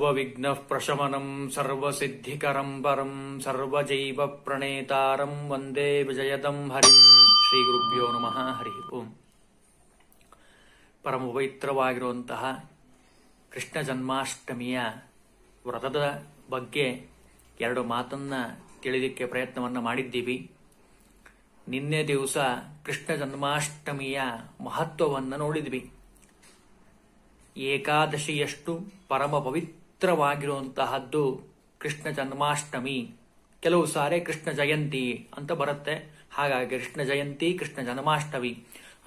ಸರ್ವಜೈವ ಪ್ರಣೇತಾರಂ ವಂದೇ वन्दे ಹರಿ ಶ್ರೀ ಗುರುಭ್ಯೋ ನಮಃ ಹರಿ ಓಂ ಪವಿತ್ರವಾಗಿರುವಂತಹ ಕೃಷ್ಣ ಜನ್ಮಾಷ್ಟಮಿಯ ವ್ರತದ ಬಗ್ಗೆ ಎರಡು ಮಾತನ್ನ ತಿಳಿದಿಕ್ಕೆ ಪ್ರಯತ್ನವನ್ನು ಮಾಡಿದ್ದೀವಿ ನಿನ್ನೆ ದಿವಸ ಕೃಷ್ಣ ಜನ್ಮಾಷ್ಟಮಿಯ ಮಹತ್ವವನ್ನು ನೋಡಿದ್ವಿ ಏಕಾದಶಿಯಷ್ಟು ಪರಮ ಪವಿತ್ರ ಪವಿತ್ರವಾಗಿರುವಂತಹದ್ದು ಕೃಷ್ಣ ಜನ್ಮಾಷ್ಟಮಿ ಕೆಲವು ಸಾರಿ ಕೃಷ್ಣ ಜಯಂತಿ ಅಂತ ಬರುತ್ತೆ ಹಾಗಾಗಿ ಕೃಷ್ಣ ಜಯಂತಿ ಕೃಷ್ಣ ಜನ್ಮಾಷ್ಟಮಿ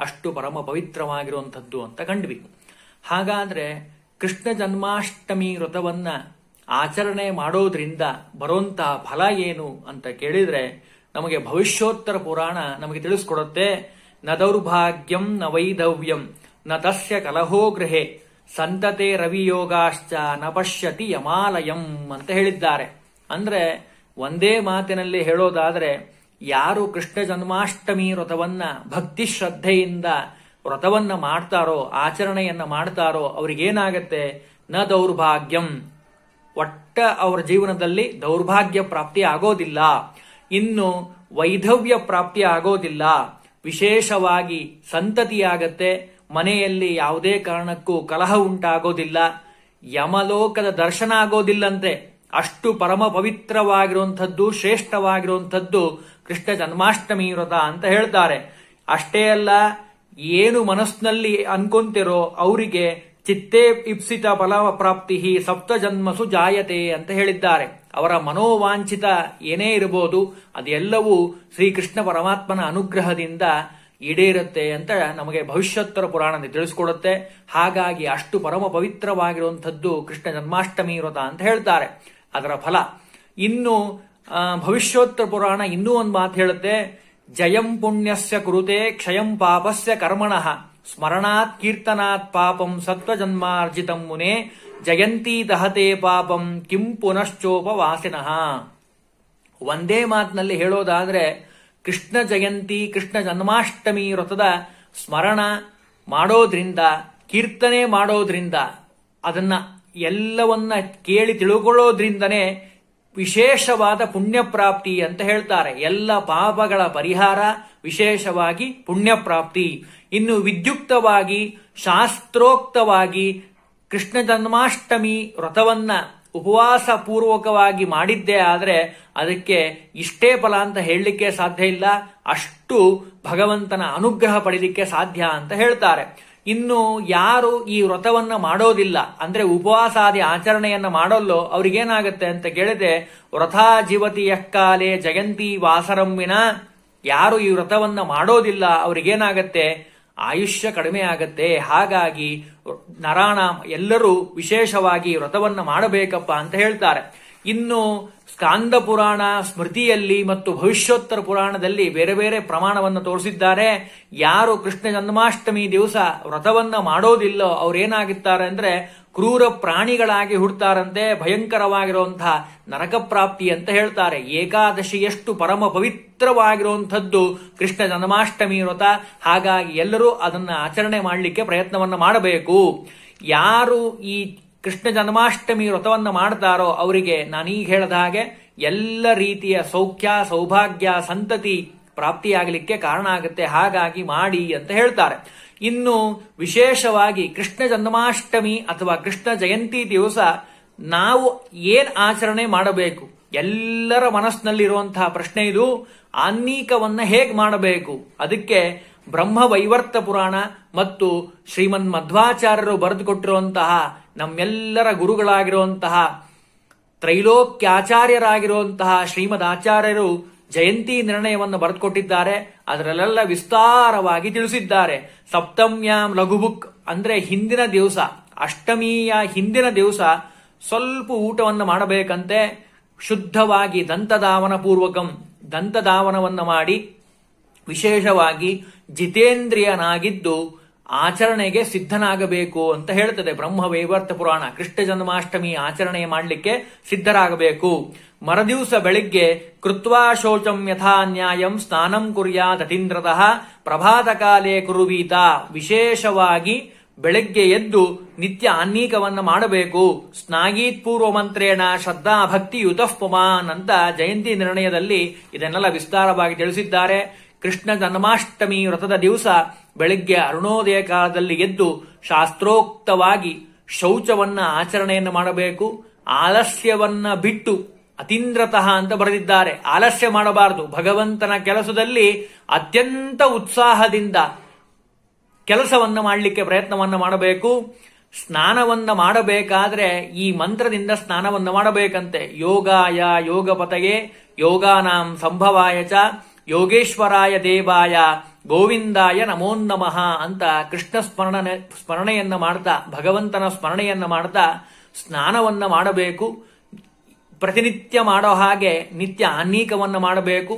ಅಷ್ಟು ಪರಮ ಪವಿತ್ರವಾಗಿರುವಂಥದ್ದು ಅಂತ ಕಂಡ್ವಿ ಹಾಗಾದ್ರೆ ಕೃಷ್ಣ ಜನ್ಮಾಷ್ಟಮಿ ವ್ರತವನ್ನ ಆಚರಣೆ ಮಾಡೋದ್ರಿಂದ ಬರುವಂತಹ ಫಲ ಏನು ಅಂತ ಕೇಳಿದ್ರೆ ನಮಗೆ ಭವಿಷ್ಯೋತ್ತರ ಪುರಾಣ ನಮಗೆ ತಿಳಿಸ್ಕೊಡುತ್ತೆ ನ ದೌರ್ಭಾಗ್ಯಂ ನ ವೈಧವ್ಯಂ ನ ತಸ್ಯ ಕಲಹೋ ಗೃಹೇ ಸಂತತೆ ರವಿಯೋಗಾಶ್ಚ ನಪಶ್ಯತಿ ಯಮಾಲಯಂ ಅಂತ ಹೇಳಿದ್ದಾರೆ ಅಂದ್ರೆ ಒಂದೇ ಮಾತಿನಲ್ಲಿ ಹೇಳೋದಾದರೆ ಯಾರು ಕೃಷ್ಣ ಜನ್ಮಾಷ್ಟಮಿ ವ್ರತವನ್ನ ಭಕ್ತಿ ಶ್ರದ್ಧೆಯಿಂದ ವ್ರತವನ್ನ ಮಾಡ್ತಾರೋ ಆಚರಣೆಯನ್ನ ಮಾಡ್ತಾರೋ ಅವ್ರಿಗೇನಾಗತ್ತೆ ನ ದೌರ್ಭಾಗ್ಯಂ ಒಟ್ಟ ಅವರ ಜೀವನದಲ್ಲಿ ದೌರ್ಭಾಗ್ಯ ಪ್ರಾಪ್ತಿ ಆಗೋದಿಲ್ಲ ಇನ್ನು ವೈಧವ್ಯ ಪ್ರಾಪ್ತಿ ಆಗೋದಿಲ್ಲ ವಿಶೇಷವಾಗಿ ಸಂತತಿಯಾಗತ್ತೆ ಮನೆಯಲ್ಲಿ ಯಾವುದೇ ಕಾರಣಕ್ಕೂ ಕಲಹ ಉಂಟಾಗೋದಿಲ್ಲ ಯಮಲೋಕದ ದರ್ಶನ ಆಗೋದಿಲ್ಲಂತೆ ಅಷ್ಟು ಪರಮ ಪವಿತ್ರವಾಗಿರುವಂಥದ್ದು ಶ್ರೇಷ್ಠವಾಗಿರುವಂಥದ್ದು ಕೃಷ್ಣ ಜನ್ಮಾಷ್ಟಮಿ ವ್ರತ ಅಂತ ಹೇಳ್ತಾರೆ ಅಷ್ಟೇ ಅಲ್ಲ ಏನು ಮನಸ್ಸಿನಲ್ಲಿ ಅನ್ಕೊಂತಿರೋ ಅವರಿಗೆ ಚಿತ್ತೇ ಇಪ್ಸಿತ ಫಲ ಪ್ರಾಪ್ತಿ ಸಪ್ತ ಜನ್ಮಸು ಜಾಯತೆ ಅಂತ ಹೇಳಿದ್ದಾರೆ ಅವರ ಮನೋವಾಂಛಿತ ಏನೇ ಇರಬಹುದು ಅದೆಲ್ಲವೂ ಶ್ರೀಕೃಷ್ಣ ಪರಮಾತ್ಮನ ಅನುಗ್ರಹದಿಂದ ಈಡೇರುತ್ತೆ ಅಂತ ನಮಗೆ ಭವಿಷ್ಯೋತ್ತರ ಪುರಾಣ ತಿಳಿಸ್ಕೊಡುತ್ತೆ ಹಾಗಾಗಿ ಅಷ್ಟು ಪರಮ ಪವಿತ್ರವಾಗಿರುವಂಥದ್ದು ಕೃಷ್ಣ ಜನ್ಮಾಷ್ಟಮಿ ವ್ರತ ಅಂತ ಹೇಳ್ತಾರೆ ಅದರ ಫಲ ಇನ್ನು ಭವಿಷ್ಯೋತ್ತರ ಪುರಾಣ ಇನ್ನೂ ಒಂದು ಮಾತು ಹೇಳುತ್ತೆ ಜಯಂ ಪುಣ್ಯಸ್ಯ ಕುರುತೆ ಕ್ಷಯಂ ಪಾಪಸ್ಯ ಕರ್ಮಣಃ ಸ್ಮರಣಾತ್ ಕೀರ್ತನಾತ್ ಪಾಪಂ ಸತ್ವ ಜನ್ಮಾರ್ಜಿತಂ ಮುನೆ ಜಯಂತಿ ದಹತೆ ಪಾಪಂ ಕಿಂ ಪುನಶ್ಚೋಪವಾಸಿನಃ ಒಂದೇ ಮಾತಿನಲ್ಲಿ ಹೇಳೋದಾದ್ರೆ ಕೃಷ್ಣ ಜಯಂತಿ ಕೃಷ್ಣ ಜನ್ಮಾಷ್ಟಮಿ ವ್ರತದ ಸ್ಮರಣ ಮಾಡೋದ್ರಿಂದ ಕೀರ್ತನೆ ಮಾಡೋದ್ರಿಂದ ಅದನ್ನ ಎಲ್ಲವನ್ನ ಕೇಳಿ ತಿಳುಕೊಳ್ಳೋದ್ರಿಂದನೇ ವಿಶೇಷವಾದ ಪುಣ್ಯಪ್ರಾಪ್ತಿ ಅಂತ ಹೇಳ್ತಾರೆ ಎಲ್ಲ ಪಾಪಗಳ ಪರಿಹಾರ ವಿಶೇಷವಾಗಿ ಪುಣ್ಯಪ್ರಾಪ್ತಿ ಇನ್ನು ವಿದ್ಯುಕ್ತವಾಗಿ ಶಾಸ್ತ್ರೋಕ್ತವಾಗಿ ಕೃಷ್ಣ ಜನ್ಮಾಷ್ಟಮಿ ವ್ರತವನ್ನ ಉಪವಾಸ ಪೂರ್ವಕವಾಗಿ ಮಾಡಿದ್ದೇ ಆದರೆ ಅದಕ್ಕೆ ಇಷ್ಟೇ ಫಲ ಅಂತ ಹೇಳಲಿಕ್ಕೆ ಸಾಧ್ಯ ಇಲ್ಲ ಅಷ್ಟು ಭಗವಂತನ ಅನುಗ್ರಹ ಪಡೀಲಿಕ್ಕೆ ಸಾಧ್ಯ ಅಂತ ಹೇಳ್ತಾರೆ ಇನ್ನು ಯಾರು ಈ ವ್ರತವನ್ನ ಮಾಡೋದಿಲ್ಲ ಅಂದ್ರೆ ಉಪವಾಸಾದಿ ಆಚರಣೆಯನ್ನ ಮಾಡಲ್ಲೋ ಅವ್ರಿಗೇನಾಗುತ್ತೆ ಅಂತ ಕೇಳಿದೆ ವ್ರಥಾ ಜೀವತಿಯ ಯಕ್ಕಾಲೆ ಜಯಂತಿ ವಾಸರಂಬಿನ ಯಾರು ಈ ವ್ರತವನ್ನ ಮಾಡೋದಿಲ್ಲ ಅವ್ರಿಗೇನಾಗತ್ತೆ ಆಯುಷ್ಯ ಕಡಿಮೆ ಆಗತ್ತೆ ಹಾಗಾಗಿ ನರಾಣ ಎಲ್ಲರೂ ವಿಶೇಷವಾಗಿ ವ್ರತವನ್ನ ಮಾಡಬೇಕಪ್ಪ ಅಂತ ಹೇಳ್ತಾರೆ ಇನ್ನು ಸ್ಕಾಂದ ಪುರಾಣ ಸ್ಮೃತಿಯಲ್ಲಿ ಮತ್ತು ಭವಿಷ್ಯೋತ್ತರ ಪುರಾಣದಲ್ಲಿ ಬೇರೆ ಬೇರೆ ಪ್ರಮಾಣವನ್ನು ತೋರಿಸಿದ್ದಾರೆ ಯಾರು ಕೃಷ್ಣ ಜನ್ಮಾಷ್ಟಮಿ ದಿವಸ ವ್ರತವನ್ನು ಮಾಡೋದಿಲ್ಲೋ ಅವರೇನಾಗಿರ್ತಾರೆ ಅಂದ್ರೆ ಕ್ರೂರ ಪ್ರಾಣಿಗಳಾಗಿ ಹುಡ್ತಾರಂತೆ ಭಯಂಕರವಾಗಿರುವಂತಹ ನರಕ ಪ್ರಾಪ್ತಿ ಅಂತ ಹೇಳ್ತಾರೆ ಏಕಾದಶಿಯಷ್ಟು ಪರಮ ಪವಿತ್ರವಾಗಿರುವಂಥದ್ದು ಕೃಷ್ಣ ಜನ್ಮಾಷ್ಟಮಿ ವ್ರತ ಹಾಗಾಗಿ ಎಲ್ಲರೂ ಅದನ್ನು ಆಚರಣೆ ಮಾಡಲಿಕ್ಕೆ ಪ್ರಯತ್ನವನ್ನು ಮಾಡಬೇಕು ಯಾರು ಈ ಕೃಷ್ಣ ಜನ್ಮಾಷ್ಟಮಿ ವ್ರತವನ್ನು ಮಾಡ್ತಾರೋ ಅವರಿಗೆ ನಾನೀಗ ಹೇಳದ ಹಾಗೆ ಎಲ್ಲ ರೀತಿಯ ಸೌಖ್ಯ ಸೌಭಾಗ್ಯ ಸಂತತಿ ಪ್ರಾಪ್ತಿಯಾಗಲಿಕ್ಕೆ ಕಾರಣ ಆಗುತ್ತೆ ಹಾಗಾಗಿ ಮಾಡಿ ಅಂತ ಹೇಳ್ತಾರೆ ಇನ್ನು ವಿಶೇಷವಾಗಿ ಕೃಷ್ಣ ಜನ್ಮಾಷ್ಟಮಿ ಅಥವಾ ಕೃಷ್ಣ ಜಯಂತಿ ದಿವಸ ನಾವು ಏನ್ ಆಚರಣೆ ಮಾಡಬೇಕು ಎಲ್ಲರ ಮನಸ್ಸಿನಲ್ಲಿರುವಂತಹ ಪ್ರಶ್ನೆ ಇದು ಆನ್ಮೀಕವನ್ನ ಹೇಗೆ ಮಾಡಬೇಕು ಅದಕ್ಕೆ ಬ್ರಹ್ಮ ವೈವರ್ತ ಪುರಾಣ ಮತ್ತು ಶ್ರೀಮನ್ ಮಧ್ವಾಚಾರ್ಯರು ಬರೆದುಕೊಟ್ಟಿರುವಂತಹ ನಮ್ಮೆಲ್ಲರ ಗುರುಗಳಾಗಿರುವಂತಹ ತ್ರೈಲೋಕ್ಯಾಚಾರ್ಯರಾಗಿರುವಂತಹ ಶ್ರೀಮದ್ ಆಚಾರ್ಯರು ಜಯಂತಿ ನಿರ್ಣಯವನ್ನು ಬರೆದುಕೊಟ್ಟಿದ್ದಾರೆ ಅದರಲ್ಲೆಲ್ಲ ವಿಸ್ತಾರವಾಗಿ ತಿಳಿಸಿದ್ದಾರೆ ಸಪ್ತಮ್ಯಾಂ ಲಘುಬುಕ್ ಅಂದ್ರೆ ಹಿಂದಿನ ದಿವಸ ಅಷ್ಟಮಿಯ ಹಿಂದಿನ ದಿವಸ ಸ್ವಲ್ಪ ಊಟವನ್ನು ಮಾಡಬೇಕಂತೆ ಶುದ್ಧವಾಗಿ ದಂತದಾವನ ಪೂರ್ವಕಂ ದಂತದಾವನವನ್ನು ಮಾಡಿ ವಿಶೇಷವಾಗಿ ಜಿತೇಂದ್ರಿಯನಾಗಿದ್ದು ಆಚರಣೆಗೆ ಸಿದ್ಧನಾಗಬೇಕು ಅಂತ ಹೇಳ್ತದೆ ಬ್ರಹ್ಮ ವೈವರ್ತ ಪುರಾಣ ಕೃಷ್ಣ ಜನ್ಮಾಷ್ಟಮಿ ಆಚರಣೆ ಮಾಡಲಿಕ್ಕೆ ಸಿದ್ಧರಾಗಬೇಕು ಮರದಿವಸ ಬೆಳಿಗ್ಗೆ ಕೃತ್ವಾ ಶೌಚಂ ಯಥಾ ನ್ಯಾಯಂ ಸ್ನಾನಂ ಕುರ್ಯಾತ್ ಪ್ರಭಾತ ಪ್ರಭಾತಕಾಲೇ ಕುರುವೀತ ವಿಶೇಷವಾಗಿ ಬೆಳಗ್ಗೆ ಎದ್ದು ನಿತ್ಯ ಆನ್ನೀಕವನ್ನ ಮಾಡಬೇಕು ಸ್ನಾಗೀತ್ ಪೂರ್ವ ಮಂತ್ರೇಣ ಶ್ರದ್ಧಾ ಯುತಃ ಪುಮಾನ್ ಅಂತ ಜಯಂತಿ ನಿರ್ಣಯದಲ್ಲಿ ಇದನ್ನೆಲ್ಲ ವಿಸ್ತಾರವಾಗಿ ತಿಳಿಸಿದ್ದಾರೆ ಕೃಷ್ಣ ಜನ್ಮಾಷ್ಟಮಿ ವ್ರತದ ದಿವಸ ಬೆಳಗ್ಗೆ ಅರುಣೋದಯ ಕಾಲದಲ್ಲಿ ಎದ್ದು ಶಾಸ್ತ್ರೋಕ್ತವಾಗಿ ಶೌಚವನ್ನ ಆಚರಣೆಯನ್ನು ಮಾಡಬೇಕು ಆಲಸ್ಯವನ್ನ ಬಿಟ್ಟು ಅತೀಂದ್ರತಃ ಅಂತ ಬರೆದಿದ್ದಾರೆ ಆಲಸ್ಯ ಮಾಡಬಾರದು ಭಗವಂತನ ಕೆಲಸದಲ್ಲಿ ಅತ್ಯಂತ ಉತ್ಸಾಹದಿಂದ ಕೆಲಸವನ್ನ ಮಾಡಲಿಕ್ಕೆ ಪ್ರಯತ್ನವನ್ನ ಮಾಡಬೇಕು ಸ್ನಾನವನ್ನ ಮಾಡಬೇಕಾದ್ರೆ ಈ ಮಂತ್ರದಿಂದ ಸ್ನಾನವನ್ನ ಮಾಡಬೇಕಂತೆ ಯೋಗಾಯ ಯೋಗ ಪತಯೇ ಯೋಗಾನಾಂ ಸಂಭವಾಯ ಚ ಯೋಗೇಶ್ವರಾಯ ದೇವಾಯ ಗೋವಿಂದಾಯ ನಮೋ ನಮಃ ಅಂತ ಕೃಷ್ಣ ಸ್ಮರಣೆ ಸ್ಮರಣೆಯನ್ನ ಮಾಡ್ತಾ ಭಗವಂತನ ಸ್ಮರಣೆಯನ್ನ ಮಾಡ್ತಾ ಸ್ನಾನವನ್ನ ಮಾಡಬೇಕು ಪ್ರತಿನಿತ್ಯ ಮಾಡೋ ಹಾಗೆ ನಿತ್ಯ ಅನೀಕವನ್ನು ಮಾಡಬೇಕು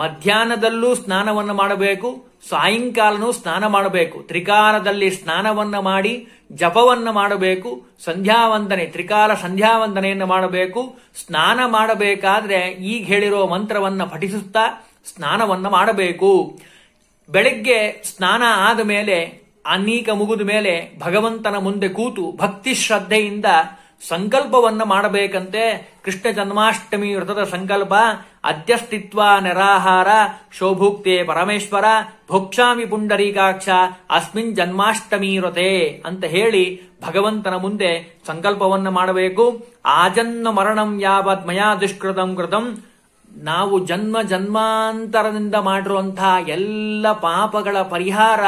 ಮಧ್ಯಾಹ್ನದಲ್ಲೂ ಸ್ನಾನವನ್ನು ಮಾಡಬೇಕು ಸಾಯಂಕಾಲನೂ ಸ್ನಾನ ಮಾಡಬೇಕು ತ್ರಿಕಾಲದಲ್ಲಿ ಸ್ನಾನವನ್ನ ಮಾಡಿ ಜಪವನ್ನು ಮಾಡಬೇಕು ಸಂಧ್ಯಾವಂದನೆ ತ್ರಿಕಾಲ ಸಂಧ್ಯಾವಂದನೆಯನ್ನು ಮಾಡಬೇಕು ಸ್ನಾನ ಮಾಡಬೇಕಾದ್ರೆ ಈಗ ಹೇಳಿರೋ ಮಂತ್ರವನ್ನ ಪಠಿಸುತ್ತಾ ಸ್ನಾನವನ್ನು ಮಾಡಬೇಕು ಬೆಳಗ್ಗೆ ಸ್ನಾನ ಆದ ಮೇಲೆ ಅನೇಕ ಮುಗಿದ ಮೇಲೆ ಭಗವಂತನ ಮುಂದೆ ಕೂತು ಭಕ್ತಿ ಶ್ರದ್ಧೆಯಿಂದ ಸಂಕಲ್ಪವನ್ನು ಮಾಡಬೇಕಂತೆ ಕೃಷ್ಣ ಜನ್ಮಾಷ್ಟಮಿ ವ್ರತದ ಸಂಕಲ್ಪ ಅಧ್ಯಸ್ಥಿತ್ವ ನಿರಾಹಾರ ಶೋಭುಕ್ತೆ ಪರಮೇಶ್ವರ ಭೋಕ್ಷಾಮಿ ಪುಂಡರೀಕಾಕ್ಷ ಅಸ್ಮಿನ್ ಜನ್ಮಾಷ್ಟಮಿ ವ್ರತೆ ಅಂತ ಹೇಳಿ ಭಗವಂತನ ಮುಂದೆ ಸಂಕಲ್ಪವನ್ನು ಮಾಡಬೇಕು ಆಜನ್ನ ಮರಣಂ ಯಾವತ್ ಮಯಾ ದುಷ್ಕೃತಂ ಕೃತಂ ನಾವು ಜನ್ಮ ಜನ್ಮಾಂತರದಿಂದ ಮಾಡಿರುವಂತಹ ಎಲ್ಲ ಪಾಪಗಳ ಪರಿಹಾರ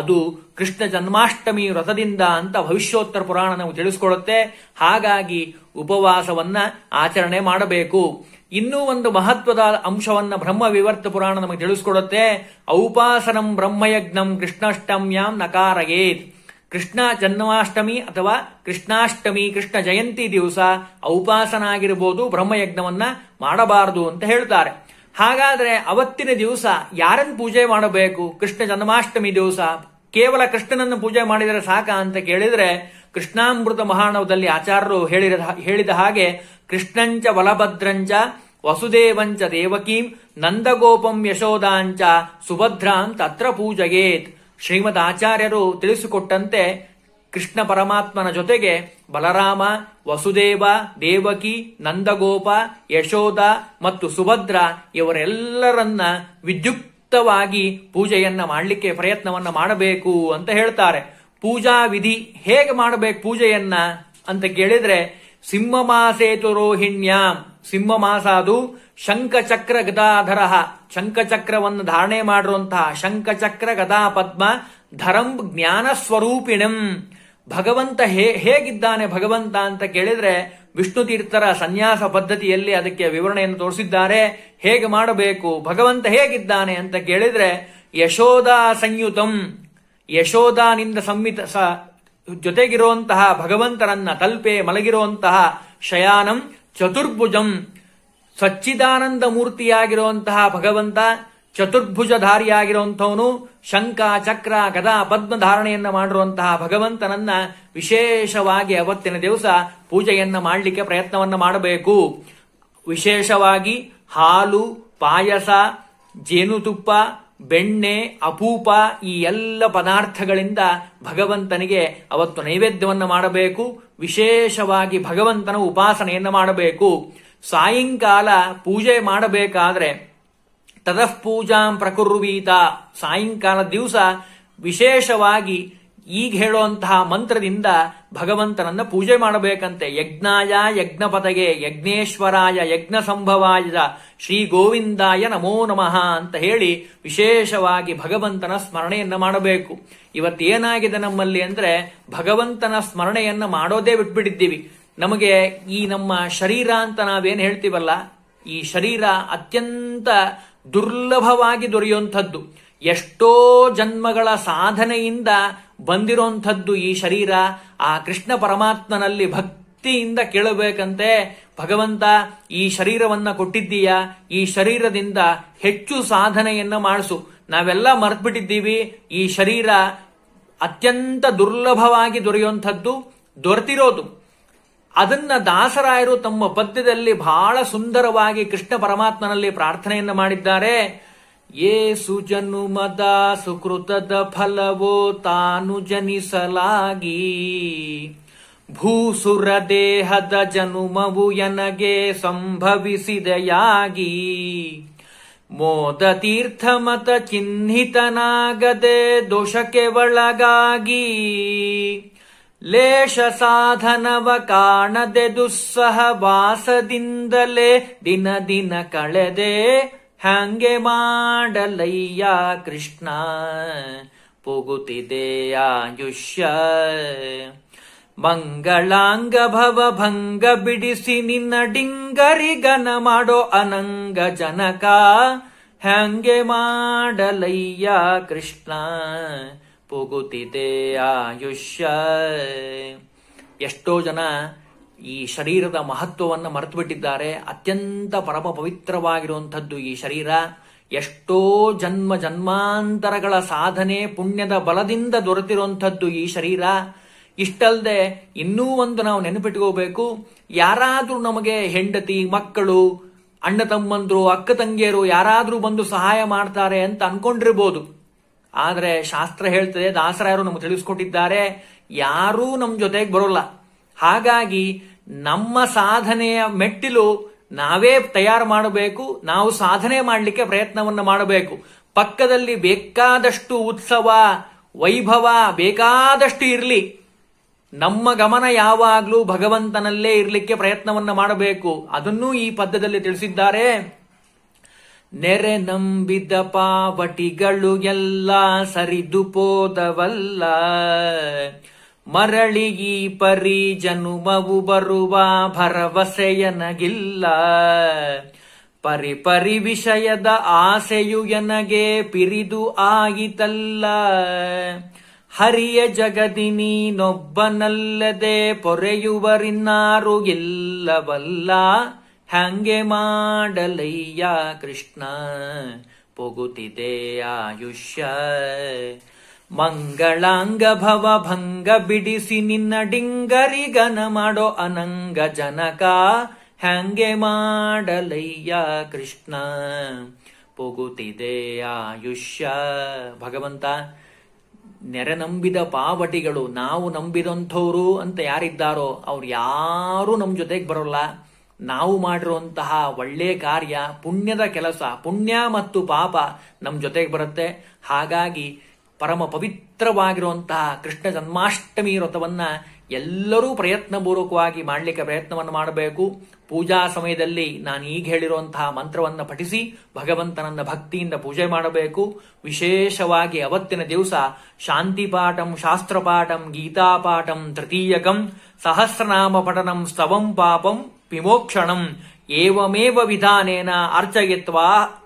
ಅದು ಕೃಷ್ಣ ಜನ್ಮಾಷ್ಟಮಿ ವ್ರತದಿಂದ ಅಂತ ಭವಿಷ್ಯೋತ್ತರ ಪುರಾಣ ನಾವು ತಿಳಿಸ್ಕೊಡುತ್ತೆ ಹಾಗಾಗಿ ಉಪವಾಸವನ್ನ ಆಚರಣೆ ಮಾಡಬೇಕು ಇನ್ನೂ ಒಂದು ಮಹತ್ವದ ಅಂಶವನ್ನ ಬ್ರಹ್ಮ ವಿವರ್ತ ಪುರಾಣ ನಮಗೆ ತಿಳಿಸ್ಕೊಡುತ್ತೆ ಔಪಾಸನಂ ಬ್ರಹ್ಮಯಜ್ಞಂ ಕೃಷ್ಣಾಷ್ಟಮ್ಯಾಂ ನಕಾರಯೇತ್ ಕೃಷ್ಣ ಜನ್ಮಾಷ್ಟಮಿ ಅಥವಾ ಕೃಷ್ಣಾಷ್ಟಮಿ ಕೃಷ್ಣ ಜಯಂತಿ ದಿವಸ ಔಪಾಸನ ಆಗಿರ್ಬೋದು ಬ್ರಹ್ಮಯಜ್ಞವನ್ನ ಮಾಡಬಾರದು ಅಂತ ಹೇಳ್ತಾರೆ ಹಾಗಾದ್ರೆ ಅವತ್ತಿನ ದಿವಸ ಯಾರನ್ನು ಪೂಜೆ ಮಾಡಬೇಕು ಕೃಷ್ಣ ಜನ್ಮಾಷ್ಟಮಿ ದಿವಸ ಕೇವಲ ಕೃಷ್ಣನನ್ನು ಪೂಜೆ ಮಾಡಿದರೆ ಸಾಕ ಅಂತ ಕೇಳಿದರೆ ಕೃಷ್ಣಾಮೃತ ಮಹಾನವದಲ್ಲಿ ಆಚಾರ್ಯರು ಹೇಳಿದ ಹೇಳಿದ ಹಾಗೆ ಕೃಷ್ಣಂಚ ಬಲಭದ್ರಂಚ ವಸುದೇವಂಚ ದೇವಕೀಂ ನಂದಗೋಪಂ ಯಶೋದಾಂಚ ಸುಭದ್ರಾಂ ತತ್ರ ಪೂಜಯೇತ್ ಶ್ರೀಮದ್ ಆಚಾರ್ಯರು ತಿಳಿಸಿಕೊಟ್ಟಂತೆ ಕೃಷ್ಣ ಪರಮಾತ್ಮನ ಜೊತೆಗೆ ಬಲರಾಮ ವಸುದೇವ ದೇವಕಿ ನಂದಗೋಪ ಯಶೋದ ಮತ್ತು ಸುಭದ್ರ ಇವರೆಲ್ಲರನ್ನ ವಿದ್ಯುಕ್ತವಾಗಿ ಪೂಜೆಯನ್ನ ಮಾಡಲಿಕ್ಕೆ ಪ್ರಯತ್ನವನ್ನ ಮಾಡಬೇಕು ಅಂತ ಹೇಳ್ತಾರೆ ಪೂಜಾ ವಿಧಿ ಹೇಗೆ ಮಾಡಬೇಕು ಪೂಜೆಯನ್ನ ಅಂತ ಕೇಳಿದ್ರೆ ಸಿಂಹ ಮಾಸೇತು ರೋಹಿಣ್ಯಾಂ ಸಿಂಹ ಮಾಸ ಅದು ಶಂಖಚಕ್ರ ಗದಾಧರ ಶಂಕಚಕ್ರವನ್ನು ಧಾರಣೆ ಮಾಡಿರುವಂತಹ ಶಂಕಚಕ್ರ ಗದಾ ಪದ್ಮ ಧರಂ ಜ್ಞಾನ ಸ್ವರೂಪಿಣಂ ಭಗವಂತ ಹೇ ಹೇಗಿದ್ದಾನೆ ಭಗವಂತ ಅಂತ ಕೇಳಿದ್ರೆ ವಿಷ್ಣು ತೀರ್ಥರ ಸನ್ಯಾಸ ಪದ್ಧತಿಯಲ್ಲಿ ಅದಕ್ಕೆ ವಿವರಣೆಯನ್ನು ತೋರಿಸಿದ್ದಾರೆ ಹೇಗೆ ಮಾಡಬೇಕು ಭಗವಂತ ಹೇಗಿದ್ದಾನೆ ಅಂತ ಕೇಳಿದ್ರೆ ಯಶೋದಾ ಸಂಯುತಂ ಯಶೋದಾನಿಂದ ಸಂಮಿತ ಸ ಜೊತೆಗಿರುವಂತಹ ಭಗವಂತರನ್ನ ತಲ್ಪೆ ಮಲಗಿರುವಂತಹ ಶಯಾನಂ ಚತುರ್ಭುಜಂ ಸಚ್ಚಿದಾನಂದ ಮೂರ್ತಿಯಾಗಿರುವಂತಹ ಭಗವಂತ ಚತುರ್ಭುಜಧಾರಿಯಾಗಿರುವಂಥವನು ಶಂಕ ಚಕ್ರ ಗದಾ ಪದ್ಮಧಾರಣೆಯನ್ನ ಮಾಡಿರುವಂತಹ ಭಗವಂತನನ್ನ ವಿಶೇಷವಾಗಿ ಅವತ್ತಿನ ದಿವಸ ಪೂಜೆಯನ್ನ ಮಾಡಲಿಕ್ಕೆ ಪ್ರಯತ್ನವನ್ನ ಮಾಡಬೇಕು ವಿಶೇಷವಾಗಿ ಹಾಲು ಪಾಯಸ ಜೇನುತುಪ್ಪ ಬೆಣ್ಣೆ ಅಪೂಪ ಈ ಎಲ್ಲ ಪದಾರ್ಥಗಳಿಂದ ಭಗವಂತನಿಗೆ ಅವತ್ತು ನೈವೇದ್ಯವನ್ನು ಮಾಡಬೇಕು ವಿಶೇಷವಾಗಿ ಭಗವಂತನ ಉಪಾಸನೆಯನ್ನು ಮಾಡಬೇಕು ಸಾಯಂಕಾಲ ಪೂಜೆ ಮಾಡಬೇಕಾದ್ರೆ ತದಃ ಪೂಜಾಂ ಪ್ರಕುರ್ವೀತ ಸಾಯಂಕಾಲ ದಿವಸ ವಿಶೇಷವಾಗಿ ಈಗ ಹೇಳುವಂತಹ ಮಂತ್ರದಿಂದ ಭಗವಂತನನ್ನ ಪೂಜೆ ಮಾಡಬೇಕಂತೆ ಯಜ್ಞಾಯ ಯಜ್ಞಪತಗೆ ಯಜ್ಞೇಶ್ವರಾಯ ಯಜ್ಞ ಸಂಭವಾಯ ಶ್ರೀ ಗೋವಿಂದಾಯ ನಮೋ ನಮಃ ಅಂತ ಹೇಳಿ ವಿಶೇಷವಾಗಿ ಭಗವಂತನ ಸ್ಮರಣೆಯನ್ನ ಮಾಡಬೇಕು ಇವತ್ತೇನಾಗಿದೆ ನಮ್ಮಲ್ಲಿ ಅಂದ್ರೆ ಭಗವಂತನ ಸ್ಮರಣೆಯನ್ನ ಮಾಡೋದೇ ಬಿಟ್ಬಿಟ್ಟಿದ್ದೀವಿ ನಮಗೆ ಈ ನಮ್ಮ ಶರೀರ ಅಂತ ನಾವೇನು ಹೇಳ್ತೀವಲ್ಲ ಈ ಶರೀರ ಅತ್ಯಂತ ದುರ್ಲಭವಾಗಿ ದೊರೆಯುವಂಥದ್ದು ಎಷ್ಟೋ ಜನ್ಮಗಳ ಸಾಧನೆಯಿಂದ ಬಂದಿರೋಂಥದ್ದು ಈ ಶರೀರ ಆ ಕೃಷ್ಣ ಪರಮಾತ್ಮನಲ್ಲಿ ಭಕ್ತಿಯಿಂದ ಕೇಳಬೇಕಂತೆ ಭಗವಂತ ಈ ಶರೀರವನ್ನ ಕೊಟ್ಟಿದ್ದೀಯಾ ಈ ಶರೀರದಿಂದ ಹೆಚ್ಚು ಸಾಧನೆಯನ್ನ ಮಾಡಿಸು ನಾವೆಲ್ಲ ಬಿಟ್ಟಿದ್ದೀವಿ ಈ ಶರೀರ ಅತ್ಯಂತ ದುರ್ಲಭವಾಗಿ ದೊರೆಯುವಂಥದ್ದು ದೊರೆತಿರೋದು ಅದನ್ನ ದಾಸರಾಯರು ತಮ್ಮ ಪದ್ಯದಲ್ಲಿ ಬಹಳ ಸುಂದರವಾಗಿ ಕೃಷ್ಣ ಪರಮಾತ್ಮನಲ್ಲಿ ಪ್ರಾರ್ಥನೆಯನ್ನು ಮಾಡಿದ್ದಾರೆ ಏ ಮದ ಸುಕೃತದ ಫಲವೋ ತಾನು ಜನಿಸಲಾಗಿ ಭೂಸುರ ದೇಹದ ಜನುಮವು ಎನಗೆ ಸಂಭವಿಸಿದೆಯಾಗಿ ಮೋದ ತೀರ್ಥಮತ ಚಿಹ್ನಿತನಾಗದೆ ದೋಷಕ್ಕೆ ಒಳಗಾಗಿ ಲೇಷ ಸಾಧನವ ಕಾಣದೆ ದುಸ್ಸಹ ವಾಸದಿಂದಲೇ ದಿನ ದಿನ ಕಳೆದೆ ಹಂಗೆ ಮಾಡಲಯ್ಯ ಕೃಷ್ಣ ಪುಗುತಿದೆ ಆಯುಷ್ಯ ಮಂಗಳಾಂಗ ಭವ ಭಂಗ ಬಿಡಿಸಿ ನಿನ್ನ ಡಿಂಗರಿಗನ ಮಾಡೋ ಅನಂಗ ಜನಕ ಹಂಗೆ ಮಾಡಲಯ್ಯ ಕೃಷ್ಣ ಪೋಗುತ್ತಿದೆ ಆಯುಷ್ಯ ಎಷ್ಟೋ ಜನ ಈ ಶರೀರದ ಮಹತ್ವವನ್ನು ಮರೆತು ಬಿಟ್ಟಿದ್ದಾರೆ ಅತ್ಯಂತ ಪರಮ ಪವಿತ್ರವಾಗಿರುವಂಥದ್ದು ಈ ಶರೀರ ಎಷ್ಟೋ ಜನ್ಮ ಜನ್ಮಾಂತರಗಳ ಸಾಧನೆ ಪುಣ್ಯದ ಬಲದಿಂದ ದೊರೆತಿರುವಂಥದ್ದು ಈ ಶರೀರ ಇಷ್ಟಲ್ಲದೆ ಇನ್ನೂ ಒಂದು ನಾವು ನೆನಪಿಟ್ಕೋಬೇಕು ಯಾರಾದರೂ ನಮಗೆ ಹೆಂಡತಿ ಮಕ್ಕಳು ಅಣ್ಣ ತಮ್ಮಂದ್ರು ಅಕ್ಕ ತಂಗಿಯರು ಯಾರಾದರೂ ಬಂದು ಸಹಾಯ ಮಾಡ್ತಾರೆ ಅಂತ ಅನ್ಕೊಂಡಿರ್ಬೋದು ಆದರೆ ಶಾಸ್ತ್ರ ಹೇಳ್ತದೆ ದಾಸರಾಯರು ಯಾರು ನಮ್ಗೆ ತಿಳಿಸ್ಕೊಟ್ಟಿದ್ದಾರೆ ಯಾರೂ ನಮ್ಮ ಜೊತೆಗೆ ಬರೋಲ್ಲ ಹಾಗಾಗಿ ನಮ್ಮ ಸಾಧನೆಯ ಮೆಟ್ಟಿಲು ನಾವೇ ತಯಾರು ಮಾಡಬೇಕು ನಾವು ಸಾಧನೆ ಮಾಡಲಿಕ್ಕೆ ಪ್ರಯತ್ನವನ್ನು ಮಾಡಬೇಕು ಪಕ್ಕದಲ್ಲಿ ಬೇಕಾದಷ್ಟು ಉತ್ಸವ ವೈಭವ ಬೇಕಾದಷ್ಟು ಇರಲಿ ನಮ್ಮ ಗಮನ ಯಾವಾಗಲೂ ಭಗವಂತನಲ್ಲೇ ಇರಲಿಕ್ಕೆ ಪ್ರಯತ್ನವನ್ನು ಮಾಡಬೇಕು ಅದನ್ನೂ ಈ ಪದ್ಯದಲ್ಲಿ ತಿಳಿಸಿದ್ದಾರೆ ನೆರೆ ನಂಬಿದ ಪಾವಟಿಗಳು ಎಲ್ಲ ಸರಿದು ಪೋದವಲ್ಲ ಮರಳಿ ಈ ಪರಿ ಜನುಮವು ಬರುವ ಭರವಸೆಯನಗಿಲ್ಲ ಪರಿ ಪರಿ ವಿಷಯದ ಆಸೆಯು ಎನಗೆ ಪಿರಿದು ಆಗಿತಲ್ಲ ಹರಿಯ ಜಗದಿನೀನೊಬ್ಬನಲ್ಲದೆ ಪೊರೆಯುವರಿನ್ನಾರು ಇಲ್ಲವಲ್ಲ ಹಂಗೆ ಮಾಡಲಯ್ಯ ಕೃಷ್ಣ ಪೊಗುತ್ತಿದೆ ಆಯುಷ್ಯ ಮಂಗಳಾಂಗ ಭವ ಭಂಗ ಬಿಡಿಸಿ ನಿನ್ನ ಡಿಂಗರಿಗನ ಮಾಡೋ ಅನಂಗ ಜನಕ ಹಂಗೆ ಮಾಡಲಯ್ಯ ಕೃಷ್ಣ ಪೊಗುತ್ತಿದೆ ಆಯುಷ್ಯ ಭಗವಂತ ನೆರೆ ನಂಬಿದ ಪಾವಟಿಗಳು ನಾವು ನಂಬಿದಂಥವ್ರು ಅಂತ ಯಾರಿದ್ದಾರೋ ಅವ್ರು ಯಾರೂ ನಮ್ಮ ಜೊತೆಗೆ ಬರೋಲ್ಲ ನಾವು ಮಾಡಿರುವಂತಹ ಒಳ್ಳೆಯ ಕಾರ್ಯ ಪುಣ್ಯದ ಕೆಲಸ ಪುಣ್ಯ ಮತ್ತು ಪಾಪ ನಮ್ಮ ಜೊತೆಗೆ ಬರುತ್ತೆ ಹಾಗಾಗಿ ಪರಮ ಪವಿತ್ರವಾಗಿರುವಂತಹ ಕೃಷ್ಣ ಜನ್ಮಾಷ್ಟಮಿ ವ್ರತವನ್ನು ಎಲ್ಲರೂ ಪ್ರಯತ್ನಪೂರ್ವಕವಾಗಿ ಮಾಡಲಿಕ್ಕೆ ಪ್ರಯತ್ನವನ್ನು ಮಾಡಬೇಕು ಪೂಜಾ ಸಮಯದಲ್ಲಿ ನಾನು ಈಗ ಹೇಳಿರುವಂತಹ ಮಂತ್ರವನ್ನು ಪಠಿಸಿ ಭಗವಂತನನ್ನ ಭಕ್ತಿಯಿಂದ ಪೂಜೆ ಮಾಡಬೇಕು ವಿಶೇಷವಾಗಿ ಅವತ್ತಿನ ದಿವಸ ಶಾಂತಿಪಾಠಂ ಶಾಸ್ತ್ರಪಾಠಂ ಗೀತಾಪಾಠಂ ತೃತೀಯಕಂ ಸಹಸ್ರನಾಮ ಪಠನಂ ಸ್ತವಂ ಪಾಪಂ ವಿಮೋಕ್ಷಣಂ ಏವಮೇವ ವಿಧಾನೇನ ಅರ್ಚಯಿತ್ವ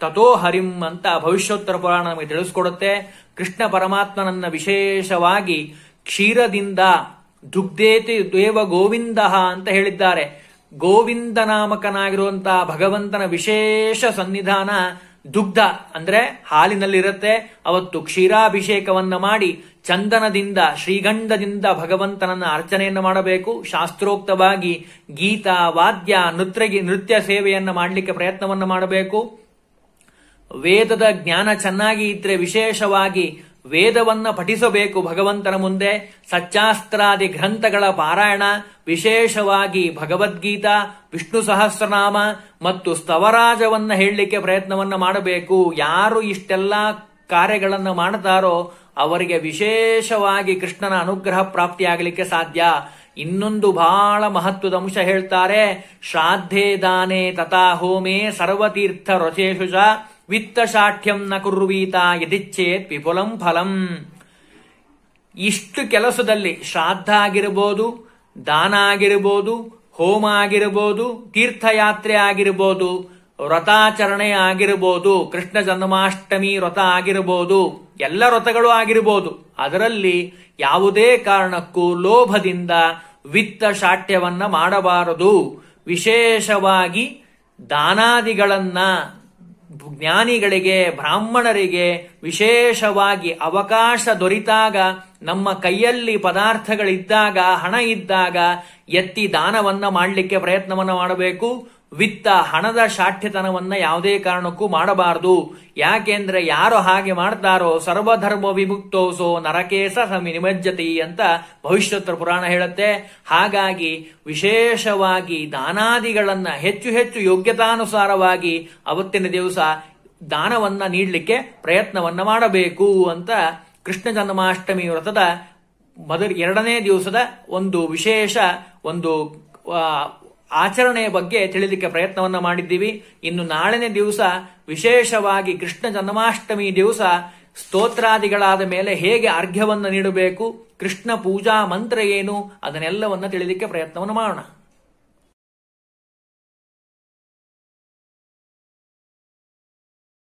ತಥೋ ಹರಿಂ ಅಂತ ಭವಿಷ್ಯೋತ್ತರ ಪುರಾಣ ನಮಗೆ ತಿಳಿಸ್ಕೊಡುತ್ತೆ ಕೃಷ್ಣ ಪರಮಾತ್ಮನನ್ನ ವಿಶೇಷವಾಗಿ ಕ್ಷೀರದಿಂದ ದುಗ್ಧೇತಿ ದೇವ ಗೋವಿಂದ ಅಂತ ಹೇಳಿದ್ದಾರೆ ಗೋವಿಂದ ನಾಮಕನಾಗಿರುವಂತಹ ಭಗವಂತನ ವಿಶೇಷ ಸನ್ನಿಧಾನ ದುಗ್ಧ ಅಂದ್ರೆ ಹಾಲಿನಲ್ಲಿರುತ್ತೆ ಅವತ್ತು ಕ್ಷೀರಾಭಿಷೇಕವನ್ನ ಮಾಡಿ ಚಂದನದಿಂದ ಶ್ರೀಗಂಧದಿಂದ ಭಗವಂತನನ್ನ ಅರ್ಚನೆಯನ್ನು ಮಾಡಬೇಕು ಶಾಸ್ತ್ರೋಕ್ತವಾಗಿ ಗೀತಾ ವಾದ್ಯ ನೃತ್ಯ ನೃತ್ಯ ಸೇವೆಯನ್ನು ಮಾಡಲಿಕ್ಕೆ ಪ್ರಯತ್ನವನ್ನು ಮಾಡಬೇಕು ವೇದದ ಜ್ಞಾನ ಚೆನ್ನಾಗಿ ಇದ್ರೆ ವಿಶೇಷವಾಗಿ ವೇದವನ್ನ ಪಠಿಸಬೇಕು ಭಗವಂತನ ಮುಂದೆ ಸಚ್ಚಾಸ್ತ್ರಾದಿ ಗ್ರಂಥಗಳ ಪಾರಾಯಣ ವಿಶೇಷವಾಗಿ ಭಗವದ್ಗೀತಾ ವಿಷ್ಣು ಸಹಸ್ರನಾಮ ಮತ್ತು ಸ್ತವರಾಜವನ್ನ ಹೇಳಲಿಕ್ಕೆ ಪ್ರಯತ್ನವನ್ನ ಮಾಡಬೇಕು ಯಾರು ಇಷ್ಟೆಲ್ಲಾ ಕಾರ್ಯಗಳನ್ನು ಮಾಡುತ್ತಾರೋ ಅವರಿಗೆ ವಿಶೇಷವಾಗಿ ಕೃಷ್ಣನ ಅನುಗ್ರಹ ಪ್ರಾಪ್ತಿಯಾಗಲಿಕ್ಕೆ ಸಾಧ್ಯ ಇನ್ನೊಂದು ಬಹಳ ಮಹತ್ವದ ಅಂಶ ಹೇಳ್ತಾರೆ ಶ್ರಾದ್ದೇ ದಾನೇ ತಥಾ ಹೋಮೇ ಸರ್ವತೀರ್ಥ ರಚೇಶು ವಿತ್ತ ಶಾಠ್ಯಂ ನ ಕುರ್ವೀತ ಯದಿಚ್ಛೇತ್ ವಿಪುಲಂ ಫಲಂ ಇಷ್ಟು ಕೆಲಸದಲ್ಲಿ ಶ್ರಾದ್ದ ಆಗಿರಬಹುದು ದಾನ ಆಗಿರಬಹುದು ಹೋಮ ಆಗಿರಬಹುದು ತೀರ್ಥಯಾತ್ರೆ ಆಗಿರಬಹುದು ವ್ರತಾಚರಣೆ ಆಗಿರಬಹುದು ಕೃಷ್ಣ ಜನ್ಮಾಷ್ಟಮಿ ವ್ರತ ಆಗಿರಬಹುದು ಎಲ್ಲ ವ್ರತಗಳು ಆಗಿರಬಹುದು ಅದರಲ್ಲಿ ಯಾವುದೇ ಕಾರಣಕ್ಕೂ ಲೋಭದಿಂದ ವಿತ್ತ ಶಾಟ್ಯವನ್ನ ಮಾಡಬಾರದು ವಿಶೇಷವಾಗಿ ದಾನಾದಿಗಳನ್ನ ಜ್ಞಾನಿಗಳಿಗೆ ಬ್ರಾಹ್ಮಣರಿಗೆ ವಿಶೇಷವಾಗಿ ಅವಕಾಶ ದೊರಿತಾಗ ನಮ್ಮ ಕೈಯಲ್ಲಿ ಪದಾರ್ಥಗಳಿದ್ದಾಗ ಹಣ ಇದ್ದಾಗ ಎತ್ತಿ ದಾನವನ್ನ ಮಾಡಲಿಕ್ಕೆ ಪ್ರಯತ್ನವನ್ನ ಮಾಡಬೇಕು ವಿತ್ತ ಹಣದ ಶಾಠ್ಯತನವನ್ನ ಯಾವುದೇ ಕಾರಣಕ್ಕೂ ಮಾಡಬಾರದು ಯಾಕೆಂದ್ರೆ ಯಾರು ಹಾಗೆ ಮಾಡ್ತಾರೋ ಸರ್ವಧರ್ಮ ವಿಮುಕ್ತೋಸೋ ನರಕೇಶ ಸಮಿ ನಿಮಜ್ಜತಿ ಅಂತ ಭವಿಷ್ಯತ್ರ ಪುರಾಣ ಹೇಳುತ್ತೆ ಹಾಗಾಗಿ ವಿಶೇಷವಾಗಿ ದಾನಾದಿಗಳನ್ನ ಹೆಚ್ಚು ಹೆಚ್ಚು ಯೋಗ್ಯತಾನುಸಾರವಾಗಿ ಅವತ್ತಿನ ದಿವಸ ದಾನವನ್ನ ನೀಡಲಿಕ್ಕೆ ಪ್ರಯತ್ನವನ್ನ ಮಾಡಬೇಕು ಅಂತ ಕೃಷ್ಣ ಜನ್ಮಾಷ್ಟಮಿ ವ್ರತದ ಮೊದಲ ಎರಡನೇ ದಿವಸದ ಒಂದು ವಿಶೇಷ ಒಂದು ಆಚರಣೆಯ ಬಗ್ಗೆ ತಿಳಿದಕ್ಕೆ ಪ್ರಯತ್ನವನ್ನ ಮಾಡಿದ್ದೀವಿ ಇನ್ನು ನಾಳೆನೇ ದಿವಸ ವಿಶೇಷವಾಗಿ ಕೃಷ್ಣ ಜನ್ಮಾಷ್ಟಮಿ ದಿವಸ ಸ್ತೋತ್ರಾದಿಗಳಾದ ಮೇಲೆ ಹೇಗೆ ಅರ್ಘ್ಯವನ್ನು ನೀಡಬೇಕು ಕೃಷ್ಣ ಪೂಜಾ ಮಂತ್ರ ಏನು ಅದನ್ನೆಲ್ಲವನ್ನ ತಿಳಿಲಿಕ್ಕೆ ಪ್ರಯತ್ನವನ್ನು ಮಾಡೋಣ